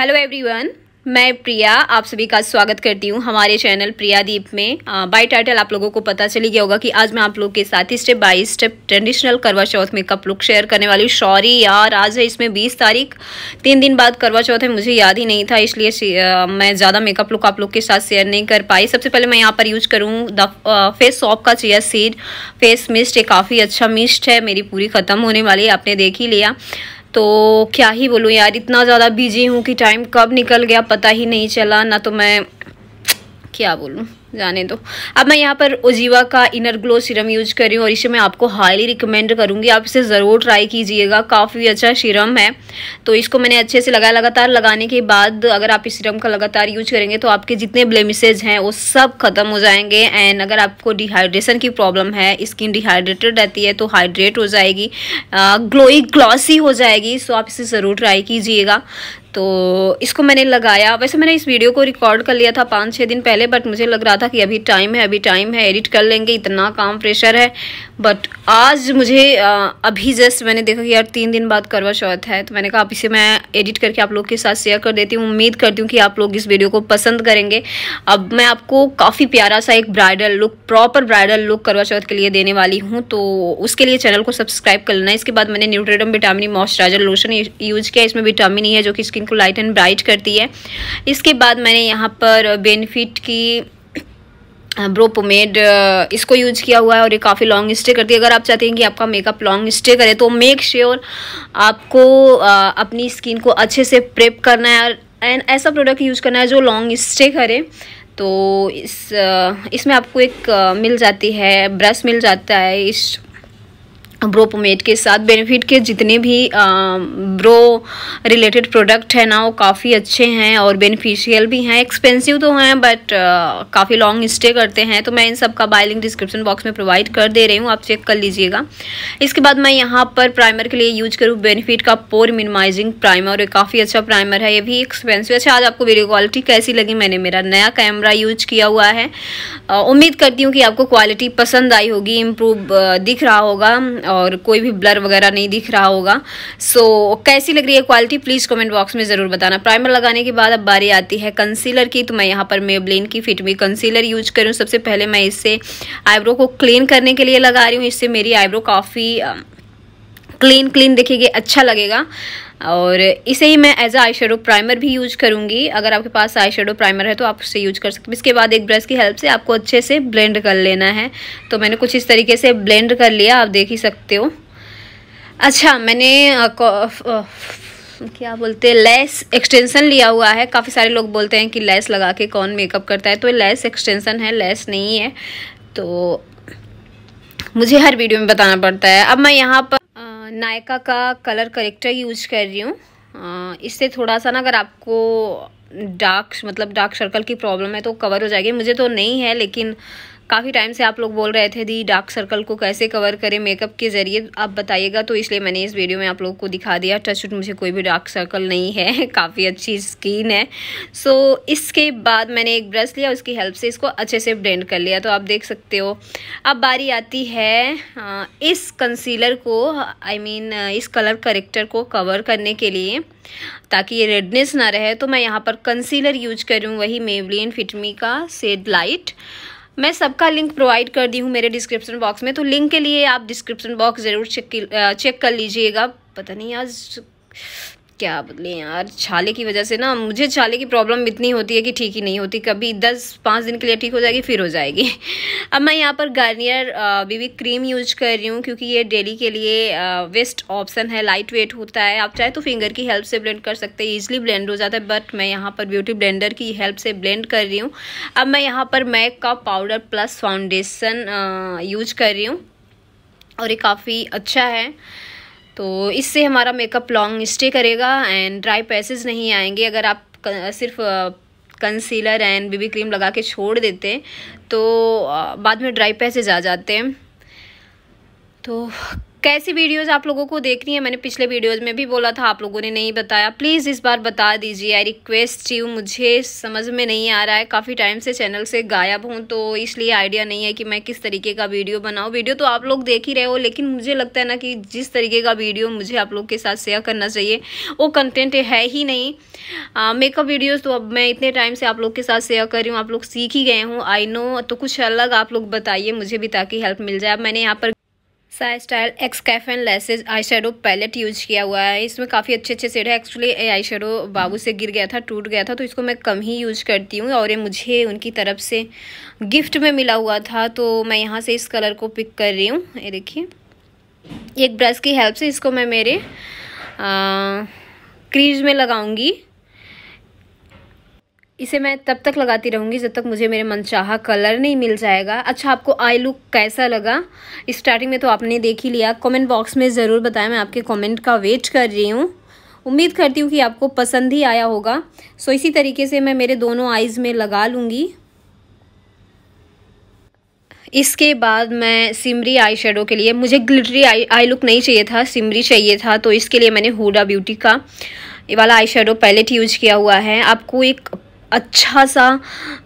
hello everyone मैं प्रिया आप सभी का स्वागत करती हूँ हमारे चैनल प्रियादीप में बाय टाइटल आप लोगों को पता चली गया होगा कि आज मैं आप लोगों के साथ ही step by step traditional Karwa Chauth makeup look share करने वाली हूँ सॉरी यार आज है इसमें 20 तारीख तीन दिन बाद करवा चौथ है मुझे याद ही नहीं था इसलिए मैं ज़्यादा मेकअप लुक आप लोग के साथ शेयर नहीं कर पाई सबसे पहले मैं यहाँ पर यूज करूँ द फेस सॉप का चिया सीड फेस मिस्ट ये काफ़ी अच्छा मिस्ट है मेरी पूरी ख़त्म होने वाली है आपने देख ही लिया तो क्या ही बोलूँ यार इतना ज़्यादा बिजी हूँ कि टाइम कब निकल गया पता ही नहीं चला ना तो मैं क्या बोलूँ जाने दो अब मैं यहाँ पर ओजीवा का इनर ग्लो सीरम यूज कर रही हूँ और इसे मैं आपको हाईली रिकमेंड करूँगी आप इसे ज़रूर ट्राई कीजिएगा काफ़ी अच्छा सीरम है तो इसको मैंने अच्छे से लगाया लगातार लगाने के बाद अगर आप इस सीरम का लगातार यूज करेंगे तो आपके जितने ब्लेमिसेज हैं वो सब खत्म हो जाएंगे एंड अगर आपको डिहाइड्रेशन की प्रॉब्लम है स्किन डिहाइड्रेटेड रहती है तो हाइड्रेट हो जाएगी ग्लोई ग्लॉसी हो जाएगी सो आप इसे ज़रूर ट्राई कीजिएगा तो इसको मैंने लगाया वैसे मैंने इस वीडियो को रिकॉर्ड कर लिया था पाँच छः दिन पहले बट मुझे लग रहा था कि अभी टाइम है अभी टाइम है एडिट कर लेंगे इतना काम प्रेशर है बट आज मुझे अभी जस्ट मैंने देखा कि यार तीन दिन बाद करवा चौथ है तो मैंने कहा आप इसे मैं एडिट करके आप लोग के साथ शेयर कर देती हूँ उम्मीद करती हूँ कि आप लोग इस वीडियो को पसंद करेंगे अब मैं आपको काफ़ी प्यारा सा एक bridal look proper bridal look Karwa Chauth के लिए देने वाली हूँ तो उसके लिए चैनल को सब्सक्राइब कर लेना इसके बाद मैंने न्यूट्रेडम विटामिन मॉइस्चराइजर लोशन यूज़ किया इसमें विटामिन ई e है जो कि स्किन को लाइट एंड ब्राइट करती है इसके बाद मैंने यहाँ पर बेनिफिट की ब्रो पोमेड इसको यूज किया हुआ है और ये काफ़ी लॉन्ग स्टे करती है अगर आप चाहते हैं कि आपका मेकअप लॉन्ग स्टे करे तो मेक श्योर sure आपको आ, अपनी स्किन को अच्छे से प्रेप करना है एंड ऐसा प्रोडक्ट यूज़ करना है जो लॉन्ग स्टे करे तो इस इसमें आपको एक मिल जाती है ब्रश मिल जाता है इस ब्रोपोमेट के साथ बेनिफिट के जितने भी आ, ब्रो रिलेटेड प्रोडक्ट हैं ना वो काफ़ी अच्छे हैं और बेनिफिशियल भी हैं एक्सपेंसिव तो हैं बट काफ़ी लॉन्ग स्टे करते हैं तो मैं इन सब का बायलिंग लिंक डिस्क्रिप्शन बॉक्स में प्रोवाइड कर दे रही हूँ आप चेक कर लीजिएगा इसके बाद मैं यहाँ पर प्राइमर के लिए यूज करूँ बेनिफिट का पोर मिनिमाइजिंग प्राइमर काफ़ी अच्छा प्राइमर है ये भी एक्सपेंसिव अच्छा आज आपको वीडियो क्वालिटी कैसी लगी मैंने मेरा नया कैमरा यूज किया हुआ है उम्मीद करती हूँ कि आपको क्वालिटी पसंद आई होगी इम्प्रूव दिख रहा होगा और कोई भी ब्लर वगैरह नहीं दिख रहा होगा सो so, कैसी लग रही है क्वालिटी प्लीज़ कमेंट बॉक्स में ज़रूर बताना प्राइमर लगाने के बाद अब बारी आती है कंसीलर की तो मैं यहाँ पर मेबलिन की फिट में कंसीलर यूज करूँ सबसे पहले मैं इससे आईब्रो को क्लीन करने के लिए लगा रही हूँ इससे मेरी आईब्रो काफ़ी क्लीन क्लीन दिखेगी अच्छा लगेगा और इसे ही मैं एज आई शेडो प्राइमर भी यूज करूँगी अगर आपके पास आई शेडो प्राइमर है तो आप उससे यूज कर सकते हैं इसके बाद एक ब्रश की हेल्प से आपको अच्छे से ब्लेंड कर लेना है तो मैंने कुछ इस तरीके से ब्लेंड कर लिया आप देख ही सकते हो अच्छा मैंने आ, क्या बोलते हैं लेस एक्सटेंसन लिया हुआ है काफ़ी सारे लोग बोलते हैं कि लेस लगा के कौन मेकअप करता है तो लेस एक्सटेंसन है लेस नहीं है तो मुझे हर वीडियो में बताना पड़ता है अब मैं यहाँ पर नायका का कलर करेक्टर यूज कर रही हूँ इससे थोड़ा सा ना अगर आपको डार्क मतलब डार्क सर्कल की प्रॉब्लम है तो कवर हो जाएगी मुझे तो नहीं है लेकिन काफ़ी टाइम से आप लोग बोल रहे थे दी डार्क सर्कल को कैसे कवर करें मेकअप के ज़रिए आप बताइएगा तो इसलिए मैंने इस वीडियो में आप लोग को दिखा दिया टचवुड मुझे कोई भी डार्क सर्कल नहीं है काफ़ी अच्छी स्किन है सो so, इसके बाद मैंने एक ब्रश लिया उसकी हेल्प से इसको अच्छे से ब्रेंड कर लिया तो आप देख सकते हो अब बारी आती है इस कंसीलर को आई I मीन mean, इस कलर करेक्टर को कवर करने के लिए ताकि ये रेडनेस ना रहे तो मैं यहाँ पर कंसीलर यूज करूँ वही मेवलिन फिटमी का सेड लाइट मैं सबका लिंक प्रोवाइड कर दी हूँ मेरे डिस्क्रिप्शन बॉक्स में तो लिंक के लिए आप डिस्क्रिप्शन बॉक्स ज़रूर चेक चेक कर लीजिएगा पता नहीं आज क्या बोले यार छाले की वजह से ना मुझे छाले की प्रॉब्लम इतनी होती है कि ठीक ही नहीं होती कभी दस पाँच दिन के लिए ठीक हो जाएगी फिर हो जाएगी अब मैं यहाँ पर गार्नियर बीबी क्रीम यूज कर रही हूँ क्योंकि ये डेली के लिए वेस्ट ऑप्शन है लाइट वेट होता है आप चाहे तो फिंगर की हेल्प से ब्लेंड कर सकते हैं ईजिली ब्लेंड हो जाता है बट मैं यहाँ पर ब्यूटी ब्लेंडर की हेल्प से ब्लेंड कर रही हूँ अब मैं यहाँ पर मैक का पाउडर प्लस फाउंडेशन यूज कर रही हूँ और ये काफ़ी अच्छा है तो इससे हमारा मेकअप लॉन्ग स्टे करेगा एंड ड्राई पैसेज नहीं आएंगे अगर आप सिर्फ कंसीलर एंड बीबी क्रीम लगा के छोड़ देते तो बाद में ड्राई पैसेज आ जाते हैं तो कैसी वीडियोस आप लोगों को देखनी है मैंने पिछले वीडियोस में भी बोला था आप लोगों ने नहीं बताया प्लीज़ इस बार बता दीजिए आई रिक्वेस्ट यू मुझे समझ में नहीं आ रहा है काफ़ी टाइम से चैनल से गायब हूँ तो इसलिए आइडिया नहीं है कि मैं किस तरीके का वीडियो बनाऊँ वीडियो तो आप लोग देख ही रहे हो लेकिन मुझे लगता है ना कि जिस तरीके का वीडियो मुझे आप लोग के साथ शेयर करना चाहिए वो कंटेंट है ही नहीं मेकअप वीडियोज़ तो अब मैं इतने टाइम से आप लोग के साथ शेयर कर रही हूँ आप लोग सीख ही गए हूँ आई नो तो कुछ अलग आप लोग बताइए मुझे भी ताकि हेल्प मिल जाए अब मैंने यहाँ पर साई स्टाइल एक्स एंड लेसेज आई शेडो पैलेट यूज़ किया हुआ है इसमें काफ़ी अच्छे अच्छे सेड है एक्चुअली आई शेडो बाबू से गिर गया था टूट गया था तो इसको मैं कम ही यूज करती हूँ और ये मुझे उनकी तरफ से गिफ्ट में मिला हुआ था तो मैं यहाँ से इस कलर को पिक कर रही हूँ ये देखिए एक ब्रश की हेल्प से इसको मैं मेरे क्रीज में लगाऊंगी इसे मैं तब तक लगाती रहूँगी जब तक मुझे मेरे मनचाहा कलर नहीं मिल जाएगा अच्छा आपको आई लुक कैसा लगा स्टार्टिंग में तो आपने देख ही लिया कमेंट बॉक्स में ज़रूर बताएं मैं आपके कमेंट का वेट कर रही हूँ उम्मीद करती हूँ कि आपको पसंद ही आया होगा सो इसी तरीके से मैं मेरे दोनों आइज़ में लगा लूँगी इसके बाद मैं सिमरी आई शेडो के लिए मुझे ग्लिटरी आई आई लुक नहीं चाहिए था सिमरी चाहिए था तो इसके लिए मैंने हुडा ब्यूटी का ये वाला आई शेडो पैलेट यूज किया हुआ है आपको एक अच्छा सा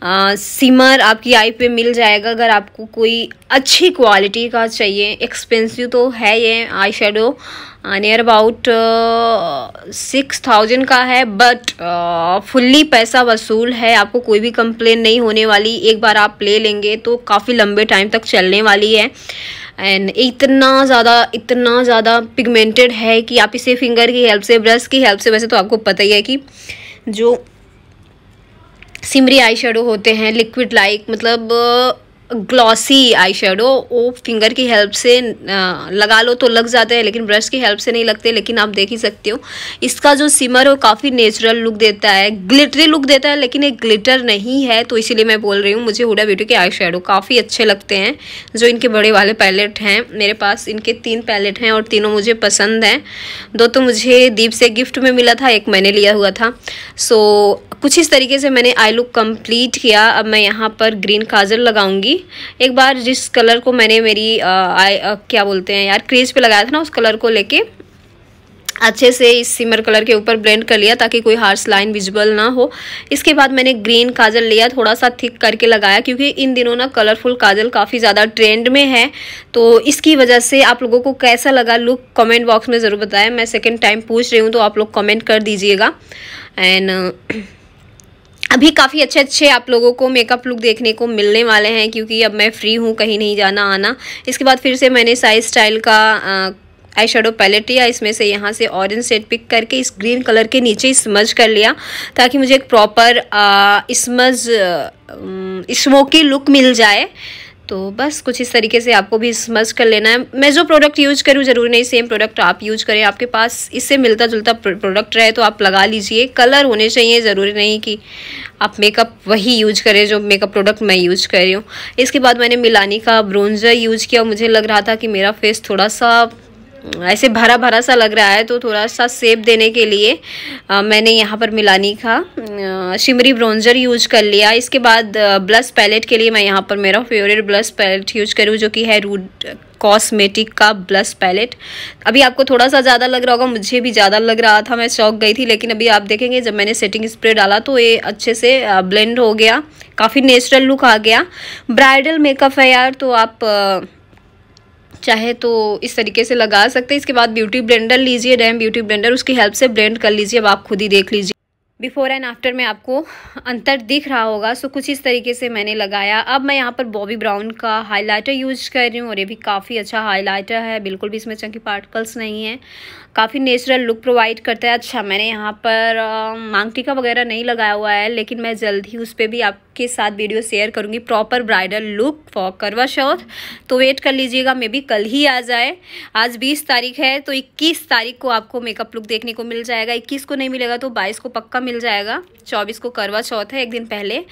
आ, सिमर आपकी आई पे मिल जाएगा अगर आपको कोई अच्छी क्वालिटी का चाहिए एक्सपेंसिव तो है ये eye shadow near about six thousand का है बट फुल्ली पैसा वसूल है आपको कोई भी कंप्लेन नहीं होने वाली एक बार आप ले लेंगे तो काफ़ी लंबे टाइम तक चलने वाली है एंड इतना ज़्यादा इतना ज़्यादा पिगमेंटेड है कि आप इसे फिंगर की हेल्प से ब्रश की हेल्प से वैसे तो आपको पता ही है कि जो सिमरी आई होते हैं लिक्विड लाइक मतलब ग्लॉसी आई शेडो वो फिंगर की हेल्प से लगा लो तो लग जाते हैं लेकिन ब्रश की हेल्प से नहीं लगते लेकिन आप देख ही सकते हो इसका जो सिमर है वो काफ़ी नेचुरल लुक देता है ग्लिटरी लुक देता है लेकिन एक ग्लिटर नहीं है तो इसीलिए मैं बोल रही हूँ मुझे हुडा ब्यूटी के आई शेडो काफ़ी अच्छे लगते हैं जो इनके बड़े वाले पैलेट हैं मेरे पास इनके तीन पैलेट हैं और तीनों मुझे पसंद हैं दो तो मुझे दीप से गिफ्ट में मिला था एक मैंने लिया हुआ था सो कुछ इस तरीके से मैंने आई लुक कंप्लीट किया अब मैं यहाँ पर ग्रीन काजल लगाऊंगी एक बार जिस कलर को मैंने मेरी आ, आई आ, क्या बोलते हैं यार क्रेज पे लगाया था ना उस कलर को लेके अच्छे से इस सिमर कलर के ऊपर ब्लेंड कर लिया ताकि कोई हार्स लाइन विजिबल ना हो इसके बाद मैंने ग्रीन काजल लिया थोड़ा सा थिक करके लगाया क्योंकि इन दिनों ना कलरफुल काजल काफ़ी ज़्यादा ट्रेंड में है तो इसकी वजह से आप लोगों को कैसा लगा लुक कमेंट बॉक्स में ज़रूर बताएं मैं सेकेंड टाइम पूछ रही हूँ तो आप लोग कमेंट कर दीजिएगा एंड अभी काफ़ी अच्छे अच्छे आप लोगों को मेकअप लुक देखने को मिलने वाले हैं क्योंकि अब मैं फ्री हूँ कहीं नहीं जाना आना इसके बाद फिर से मैंने साइज स्टाइल का आ, आई शेडो पैलेट लिया इसमें से यहाँ से ऑरेंज सेट पिक करके इस ग्रीन कलर के नीचे स्मज कर लिया ताकि मुझे एक प्रॉपर स्मज स्मोकी लुक मिल जाए तो बस कुछ इस तरीके से आपको भी स्मज कर लेना है मैं जो प्रोडक्ट यूज करूँ ज़रूरी नहीं सेम प्रोडक्ट आप यूज करें आपके पास इससे मिलता जुलता प्रोडक्ट रहे तो आप लगा लीजिए कलर होने चाहिए ज़रूरी नहीं कि आप मेकअप वही यूज करें जो मेकअप प्रोडक्ट मैं यूज कर रही हूँ इसके बाद मैंने मिलानी का ब्रोंजर यूज किया मुझे लग रहा था कि मेरा फेस थोड़ा सा ऐसे भरा भरा सा लग रहा है तो थोड़ा सा सेप देने के लिए आ, मैंने यहाँ पर मिलानी का शिमरी ब्रोंजर यूज कर लिया इसके बाद ब्लश पैलेट के लिए मैं यहाँ पर मेरा फेवरेट ब्लश पैलेट यूज करूँ जो कि है रूड कॉस्मेटिक का ब्लश पैलेट अभी आपको थोड़ा सा ज़्यादा लग रहा होगा मुझे भी ज़्यादा लग रहा था मैं चौक गई थी लेकिन अभी आप देखेंगे जब मैंने सेटिंग स्प्रे डाला तो ये अच्छे से ब्लेंड हो गया काफ़ी नेचुरल लुक आ गया ब्राइडल मेकअप है यार तो आप चाहे तो इस तरीके से लगा सकते हैं इसके बाद ब्यूटी ब्लेंडर लीजिए डैम ब्यूटी ब्लेंडर उसकी हेल्प से ब्लेंड कर लीजिए अब आप खुद ही देख लीजिए बिफ़ोर एंड आफ्टर में आपको अंतर दिख रहा होगा सो कुछ इस तरीके से मैंने लगाया अब मैं यहाँ पर बॉबी ब्राउन का हाइलाइटर यूज कर रही हूँ और ये भी काफ़ी अच्छा हाइलाइटर है बिल्कुल भी इसमें चंकी पार्टिकल्स नहीं है काफ़ी नेचुरल लुक प्रोवाइड करता है अच्छा मैंने यहाँ पर मांग टीका वगैरह नहीं लगाया हुआ है लेकिन मैं जल्द ही उस पर भी आपके साथ वीडियो शेयर करूँगी proper bridal look for Karwa Chauth तो वेट कर लीजिएगा मे बी कल ही आ जाए आज बीस तारीख है तो इक्कीस तारीख को आपको मेकअप लुक देखने को मिल जाएगा इक्कीस को नहीं मिलेगा तो बाईस को पक्का मिल जाएगा चौबीस को करवा चौथ है एक दिन पहले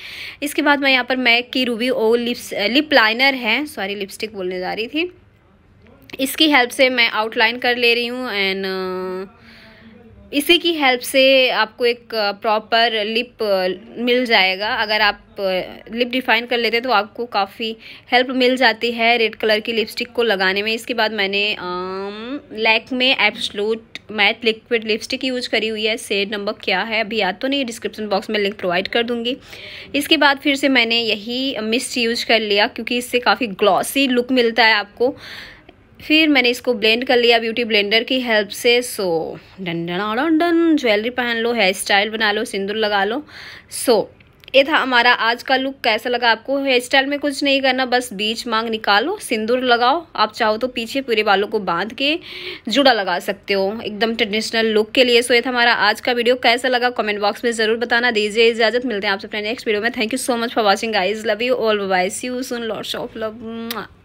इसके बाद मैं यहाँ पर मैक की Ruby Woo lips lip liner है सॉरी लिपस्टिक बोलने जा रही थी इसकी हेल्प से मैं आउटलाइन कर ले रही हूँ एंड इसी की हेल्प से आपको एक प्रॉपर लिप मिल जाएगा अगर आप लिप डिफाइन कर लेते हैं तो आपको काफ़ी हेल्प मिल जाती है रेड कलर की लिपस्टिक को लगाने में इसके बाद मैंने Lakme absolute matte liquid lipstick use करी हुई है सेड नंबर क्या है अभी याद तो नहीं डिस्क्रिप्शन बॉक्स में लिंक प्रोवाइड कर दूंगी इसके बाद फिर से मैंने यही मिस्ट यूज कर लिया क्योंकि इससे काफ़ी ग्लॉसी लुक मिलता है आपको फिर मैंने इसको ब्लेंड कर लिया ब्यूटी ब्लेंडर की हेल्प से so done done done jewellery पहन लो हेयर स्टाइल बना लो सिंदूर लगा लो सो ये था हमारा आज का लुक कैसा लगा आपको हेयर स्टाइल में कुछ नहीं करना बस बीच मांग निकालो सिंदूर लगाओ आप चाहो तो पीछे पूरे बालों को बांध के जुड़ा लगा सकते हो एकदम ट्रेडिशनल लुक के लिए सो ये था हमारा आज का वीडियो कैसा लगा कमेंट बॉक्स में ज़रूर बताना दीजिए इजाजत मिलते हैं आपसे अपने नेक्स्ट वीडियो में thank you so much for watching guys love you all bye see you soon lots of love